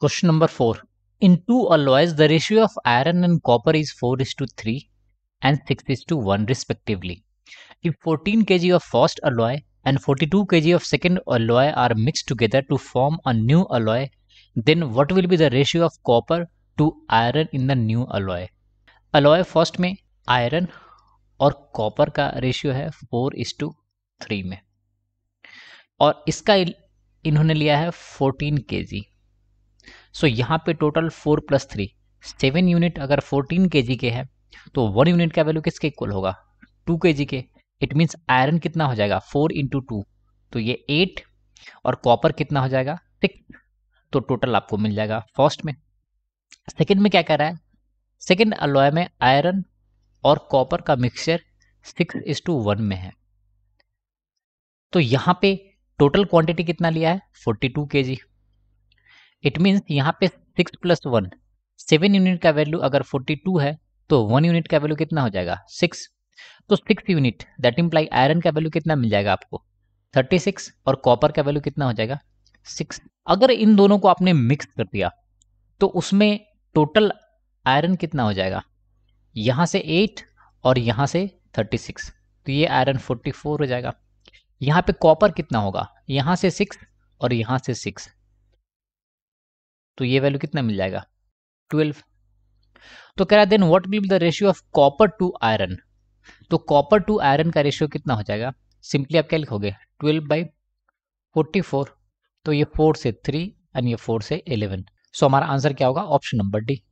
Question number 4. In two alloys, the ratio of iron and copper is 4 is to 3 and 6 is to 1 respectively. If 14 kg of first alloy and 42 kg of second alloy are mixed together to form a new alloy, then what will be the ratio of copper to iron in the new alloy? Alloy first में iron और copper का ratio है four is two three में और इसका इन्होंने लिया है फोर्टीन के जी सो यहाँ पे total four plus three seven unit अगर फोर्टीन के तो के है तो वन यूनिट का वैल्यू किसके इक्वल होगा two K K it means iron कितना हो जाएगा फोर इंटू टू तो ये एट और कॉपर कितना हो जाएगा सिक्स तो टोटल आपको मिल जाएगा फर्स्ट में सेकेंड में क्या कर रहा है सेकेंड अलॉय में आयरन और कॉपर का mixture six is two one में है तो यहाँ पे टोटल क्वांटिटी कितना लिया है फोर्टी टू के जी इट मीन्स यहाँ पे six plus one seven unit का वैल्यू अगर फोर्टी टू है तो वन यूनिट का वैल्यू कितना हो जाएगा सिक्स तो six unit that imply iron का वैल्यू कितना मिल जाएगा आपको थर्टी सिक्स और कॉपर का वैल्यू कितना हो जाएगा सिक्स अगर इन दोनों को आपने मिक्स कर दिया तो उसमें टोटल आयरन कितना हो जाएगा यहाँ से एट और यहाँ से थर्टी सिक्स तो ये आयरन फोर्टी फोर हो जाएगा यहाँ पे कॉपर कितना होगा यहाँ से सिक्स और यहाँ से सिक्स तो ये वैल्यू कितना मिल जाएगा ट्वेल्व तो कह रहा then what will be the ratio of copper to iron तो कॉपर टू आयरन का रेशियो कितना हो जाएगा सिंपली आप क्या लिखोगे ट्वेल्व बाई फोर्टी फोर तो ये फोर से थ्री एंड ये फोर से इलेवन सो so, हमारा आंसर क्या होगा ऑप्शन नंबर डी